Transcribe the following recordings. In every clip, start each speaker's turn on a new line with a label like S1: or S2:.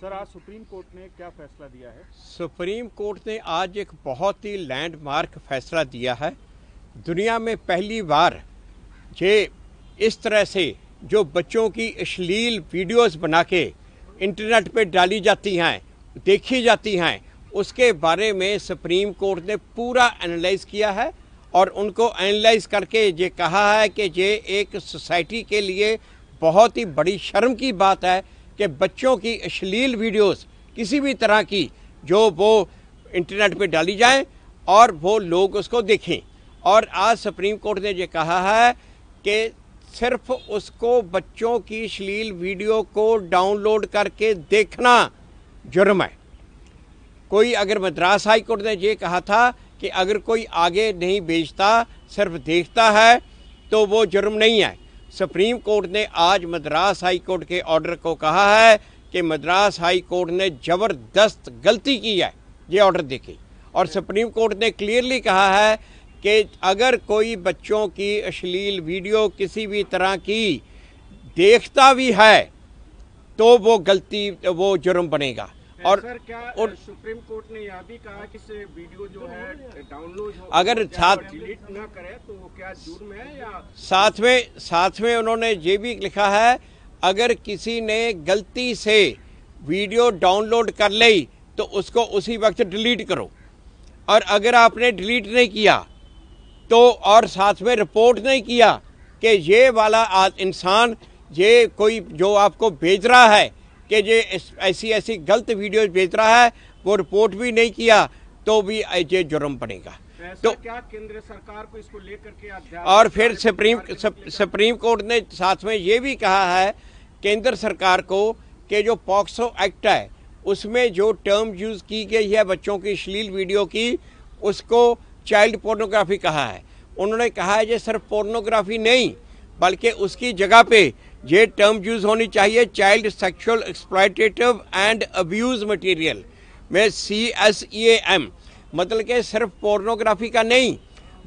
S1: sir आज supreme court ने क्या फैसला दिया है सुप्रीम कोर्ट ने आज एक बहुत ही लैंडमार्क फैसला दिया है दुनिया में पहली बार ये इस तरह से जो बच्चों की अश्लील वीडियोस बना के इंटरनेट पे डाली जाती हैं देखी जाती हैं उसके बारे में सुप्रीम कोर्ट ने पूरा एनालाइज किया है और उनको एनालाइज करके ये कहा है कि ये एक सोसाइटी के लिए बहुत ही बड़ी शर्म की बात है कि बच्चों की अश्लील वीडियोस किसी भी तरह की जो वो इंटरनेट पे डाली जाए और वो लोग उसको देखें और आज सुप्रीम कोर्ट ने ये कहा है कि सिर्फ उसको बच्चों की अश्लील वीडियो को डाउनलोड करके देखना जुर्म है कोई अगर मद्रास हाई कोर्ट ने ये कहा था कि अगर कोई आगे नहीं बेचता सिर्फ देखता है तो वो जुर्म नहीं है सुप्रीम कोर्ट ने आज मद्रास हाई कोर्ट के ऑर्डर को कहा है कि मद्रास हाई कोर्ट ने ज़बरदस्त गलती की है ये ऑर्डर देखी और सुप्रीम कोर्ट ने क्लियरली कहा है कि अगर कोई बच्चों की अश्लील वीडियो किसी भी तरह की देखता भी है तो वो गलती वो जुर्म बनेगा और सर क्या और सुप्रीम कोर्ट ने यह भी कहा कि से वीडियो जो है डाउनलोड अगर साथ डिलीट न करे तो वो क्या जुर्म है या साथ में साथ में उन्होंने ये भी लिखा है अगर किसी ने गलती से वीडियो डाउनलोड कर ली तो उसको उसी वक्त डिलीट करो और अगर आपने डिलीट नहीं किया तो और साथ में रिपोर्ट नहीं किया कि ये वाला इंसान ये कोई जो आपको भेज रहा है कि ये ऐसी ऐसी गलत वीडियो भेज रहा है वो रिपोर्ट भी नहीं किया तो भी ये जुर्म पड़ेगा तो क्या केंद्र सरकार को इसको लेकर के और फिर सुप्रीम सुप्रीम कोर्ट ने साथ में ये भी कहा है केंद्र सरकार को कि जो पॉक्सो एक्ट है उसमें जो टर्म यूज की गई है बच्चों की अश्लील वीडियो की उसको चाइल्ड पोर्नोग्राफी कहा है उन्होंने कहा है ये सिर्फ पोर्नोग्राफी नहीं बल्कि उसकी जगह पे ये टर्म यूज होनी चाहिए child sexual exploitative and abuse material में सी एस ए एम मतलब के सिर्फ पोर्नोग्राफी का नहीं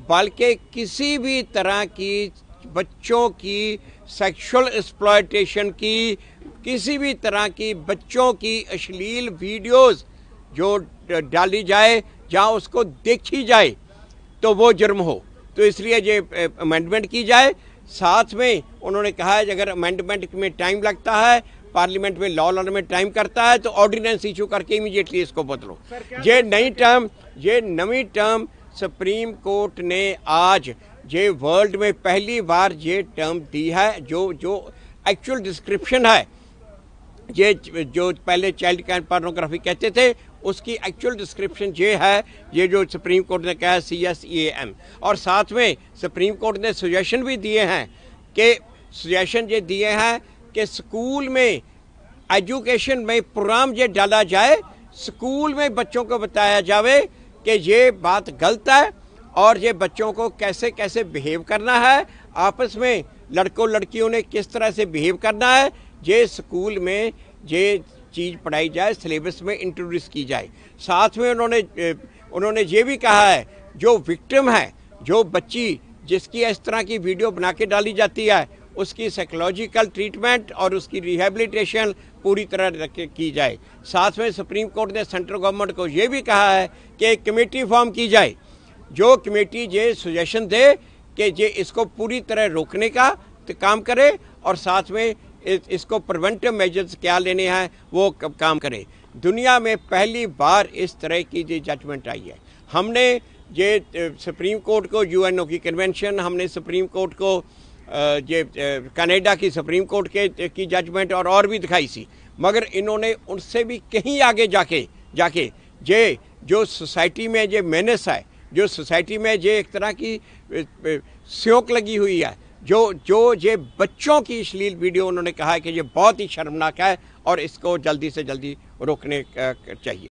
S1: बल्कि किसी भी तरह की बच्चों की सेक्सुअल एक्सप्लाइटेशन की किसी भी तरह की बच्चों की अश्लील वीडियोस जो डाली जाए या उसको देखी जाए तो वो जुर्म हो तो इसलिए ये अमेंडमेंट की जाए साथ में उन्होंने कहा है अगर अमेंडमेंट में टाइम लगता है पार्लियामेंट में लॉ लॉ में टाइम करता है तो ऑर्डिनेंस इशू करके इमीडिएटली इसको बदलो ये नई टर्म ये नवी टर्म सुप्रीम कोर्ट ने आज ये वर्ल्ड में पहली बार ये टर्म दी है जो जो एक्चुअल डिस्क्रिप्शन है ये जो पहले चाइल्ड कैंड पोर्नोग्राफी कहते थे उसकी एक्चुअल डिस्क्रिप्शन ये है ये जो सुप्रीम कोर्ट ने कहा है सी एस ई एम और साथ में सुप्रीम कोर्ट ने सुजेशन भी दिए हैं कि सुजेशन ये दिए हैं कि स्कूल में एजुकेशन में प्रोग्राम ये डाला जाए स्कूल में बच्चों को बताया जावे कि ये बात गलत है और ये बच्चों को कैसे कैसे बिहेव करना है आपस में लड़कों लड़कियों ने किस तरह से बिहेव करना है ये स्कूल में ये चीज़ पढ़ाई जाए सिलेबस में इंट्रोड्यूस की जाए साथ में उन्होंने उन्होंने ये भी कहा है जो विक्टिम है जो बच्ची जिसकी इस तरह की वीडियो बना के डाली जाती है उसकी साइकोलॉजिकल ट्रीटमेंट और उसकी रिहेबिलिटेशन पूरी तरह की जाए साथ में सुप्रीम कोर्ट ने सेंट्रल गवर्नमेंट को ये भी कहा है कि एक कमेटी फॉर्म की जाए जो कमेटी ये सुजेशन दे कि ये इसको पूरी तरह रोकने का काम करे और साथ में इस, इसको प्रिवेंटिव मेजर्स क्या लेने हैं वो काम करें दुनिया में पहली बार इस तरह की जो जजमेंट आई है हमने ये सुप्रीम कोर्ट को यूएनओ की कन्वेंशन हमने सुप्रीम कोर्ट को ये कनाडा की सुप्रीम कोर्ट के की जजमेंट और और भी दिखाई सी मगर इन्होंने उनसे भी कहीं आगे जाके जाके ये जो सोसाइटी में ये मेनस है जो सोसाइटी में ये एक तरह की स्योक लगी हुई है जो जो ये बच्चों की इसलिए वीडियो उन्होंने कहा है कि ये बहुत ही शर्मनाक है और इसको जल्दी से जल्दी रोकने चाहिए